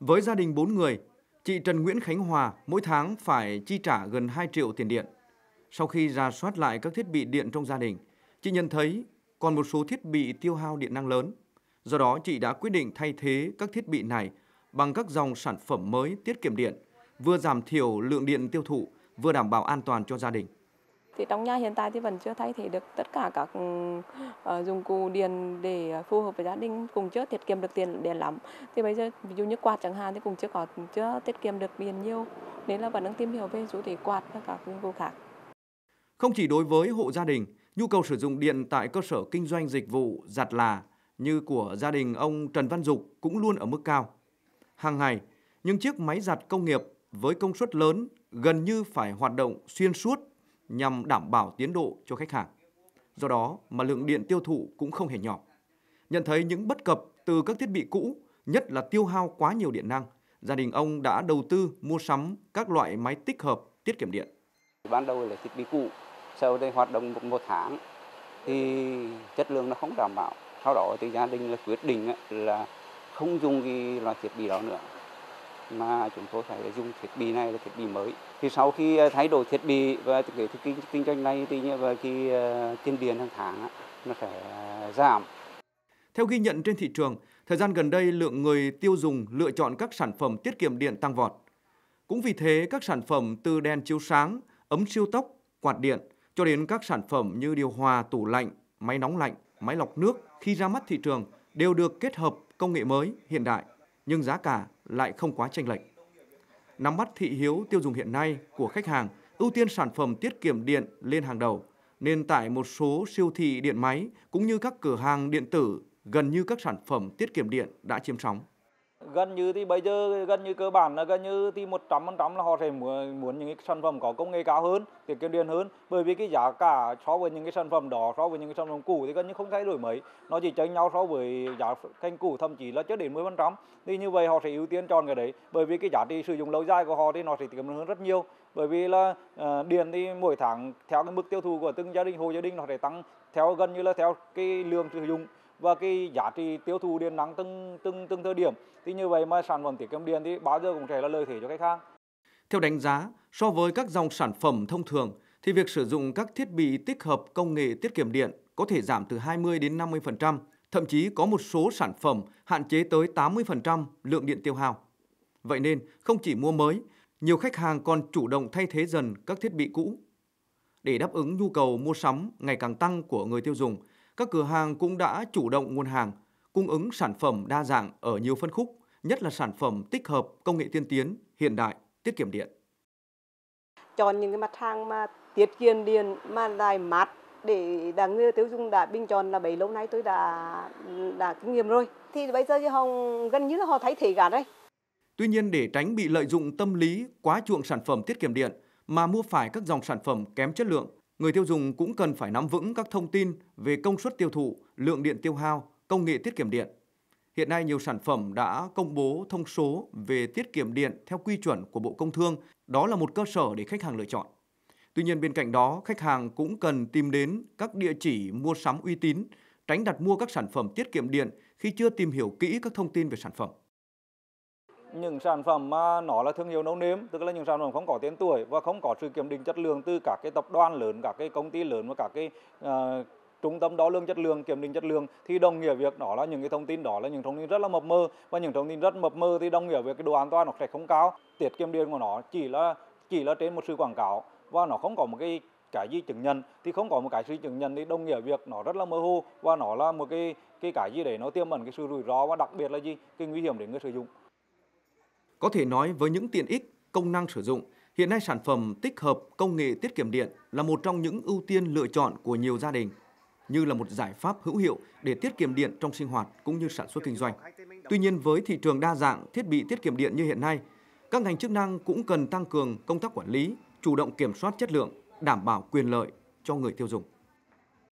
Với gia đình 4 người, chị Trần Nguyễn Khánh Hòa mỗi tháng phải chi trả gần 2 triệu tiền điện. Sau khi ra soát lại các thiết bị điện trong gia đình, chị nhận thấy còn một số thiết bị tiêu hao điện năng lớn. Do đó, chị đã quyết định thay thế các thiết bị này bằng các dòng sản phẩm mới tiết kiệm điện, vừa giảm thiểu lượng điện tiêu thụ, vừa đảm bảo an toàn cho gia đình thì trong nhà hiện tại thì vẫn chưa thay thế được tất cả các ừ, ờ, dụng cụ điện để phù hợp với gia đình cũng chưa tiết kiệm được tiền điện lắm thì bây giờ ví dụ như quạt chẳng hạn thì cũng chưa có chưa tiết kiệm được điện nhiều nên là vẫn đang tìm hiểu về chủ thể quạt và các dụng cụ khác không chỉ đối với hộ gia đình nhu cầu sử dụng điện tại cơ sở kinh doanh dịch vụ giặt là như của gia đình ông Trần Văn Dục cũng luôn ở mức cao. Hàng ngày, những chiếc máy giặt công nghiệp với công suất lớn gần như phải hoạt động xuyên suốt nhằm đảm bảo tiến độ cho khách hàng. Do đó mà lượng điện tiêu thụ cũng không hề nhỏ. Nhận thấy những bất cập từ các thiết bị cũ, nhất là tiêu hao quá nhiều điện năng, gia đình ông đã đầu tư mua sắm các loại máy tích hợp tiết kiệm điện. Ban đầu là thiết bị cũ, sau đây hoạt động một, một tháng thì chất lượng nó không đảm bảo. Sau đó thì gia đình là quyết định là không dùng cái loại thiết bị đó nữa, mà chúng tôi phải dùng thiết bị này là thiết bị mới. Thì sau khi ờ, thay đổi thiết bị và cái kinh, kinh doanh này thì như vậy khi ờ, tiền điện hàng tháng nó sẽ ờ, giảm. Theo ghi nhận trên thị trường, thời gian gần đây lượng người tiêu dùng lựa chọn các sản phẩm tiết kiệm điện tăng vọt. Cũng vì thế, các sản phẩm từ đèn chiếu sáng, ấm siêu tốc, quạt điện cho đến các sản phẩm như điều hòa, tủ lạnh, máy nóng lạnh, máy lọc nước khi ra mắt thị trường đều được kết hợp công nghệ mới hiện đại nhưng giá cả lại không quá chênh lệch. Nắm bắt thị hiếu tiêu dùng hiện nay của khách hàng, ưu tiên sản phẩm tiết kiệm điện lên hàng đầu, nên tại một số siêu thị điện máy cũng như các cửa hàng điện tử, gần như các sản phẩm tiết kiệm điện đã chiếm sóng gần như thì bây giờ gần như cơ bản là gần như thì 100% là họ sẽ muốn, muốn những cái sản phẩm có công nghệ cao hơn, tiết kiệm điện hơn bởi vì cái giá cả so với những cái sản phẩm đó so với những cái sản phẩm cũ thì gần như không thay đổi mấy, nó chỉ chênh nhau so với giá thành cũ thậm chí là chưa đến 10%. Thì như vậy họ sẽ ưu tiên chọn cái đấy bởi vì cái giá trị sử dụng lâu dài của họ thì nó sẽ tiết kiệm hơn rất nhiều bởi vì là uh, điện thì mỗi tháng theo cái mức tiêu thụ của từng gia đình hộ gia đình nó sẽ tăng theo gần như là theo cái lượng sử dụng và cái giá trị tiêu thụ điện năng từng từng từng thời điểm thì như vậy mà sản phẩm tiết kiệm điện thì bao giờ cũng sẽ là lợi thế cho khách hàng theo đánh giá so với các dòng sản phẩm thông thường thì việc sử dụng các thiết bị tích hợp công nghệ tiết kiệm điện có thể giảm từ 20 đến 50%, thậm chí có một số sản phẩm hạn chế tới 80% lượng điện tiêu hao. Vậy nên, không chỉ mua mới, nhiều khách hàng còn chủ động thay thế dần các thiết bị cũ. Để đáp ứng nhu cầu mua sắm ngày càng tăng của người tiêu dùng, các cửa hàng cũng đã chủ động nguồn hàng, cung ứng sản phẩm đa dạng ở nhiều phân khúc, nhất là sản phẩm tích hợp công nghệ tiên tiến, hiện đại, tiết kiệm điện. Chọn những cái mặt hàng mà tiết kiệm điện mà lại mát để đảng người tiêu dùng đã bình chọn là bấy lâu nay tôi đã đã kinh nghiệm rồi. Thì bây giờ thì họ gần như là họ thấy thế cả đấy. Tuy nhiên để tránh bị lợi dụng tâm lý quá chuộng sản phẩm tiết kiệm điện mà mua phải các dòng sản phẩm kém chất lượng người tiêu dùng cũng cần phải nắm vững các thông tin về công suất tiêu thụ, lượng điện tiêu hao, công nghệ tiết kiệm điện. Hiện nay nhiều sản phẩm đã công bố thông số về tiết kiệm điện theo quy chuẩn của Bộ Công Thương, đó là một cơ sở để khách hàng lựa chọn. Tuy nhiên bên cạnh đó, khách hàng cũng cần tìm đến các địa chỉ mua sắm uy tín, tránh đặt mua các sản phẩm tiết kiệm điện khi chưa tìm hiểu kỹ các thông tin về sản phẩm những sản phẩm mà nó là thương hiệu nấu nếm tức là những sản phẩm không có tên tuổi và không có sự kiểm định chất lượng từ các cái tập đoàn lớn các cái công ty lớn và các cái uh, trung tâm đo lường chất lượng kiểm định chất lượng thì đồng nghĩa việc đó là những cái thông tin đó là những thông tin rất là mập mờ và những thông tin rất mập mờ thì đồng nghĩa việc cái độ an toàn nó sẽ không cao tiết kiệm điện của nó chỉ là chỉ là trên một sự quảng cáo và nó không có một cái cái gì chứng nhận thì không có một cái sự chứng nhận thì đồng nghĩa việc nó rất là mơ hồ và nó là một cái cái cái gì để nó tiêm ẩn cái sự rủi ro và đặc biệt là gì cái nguy hiểm đến người sử dụng có thể nói với những tiện ích, công năng sử dụng, hiện nay sản phẩm tích hợp công nghệ tiết kiệm điện là một trong những ưu tiên lựa chọn của nhiều gia đình như là một giải pháp hữu hiệu để tiết kiệm điện trong sinh hoạt cũng như sản xuất kinh doanh. Tuy nhiên với thị trường đa dạng thiết bị tiết kiệm điện như hiện nay, các ngành chức năng cũng cần tăng cường công tác quản lý, chủ động kiểm soát chất lượng, đảm bảo quyền lợi cho người tiêu dùng.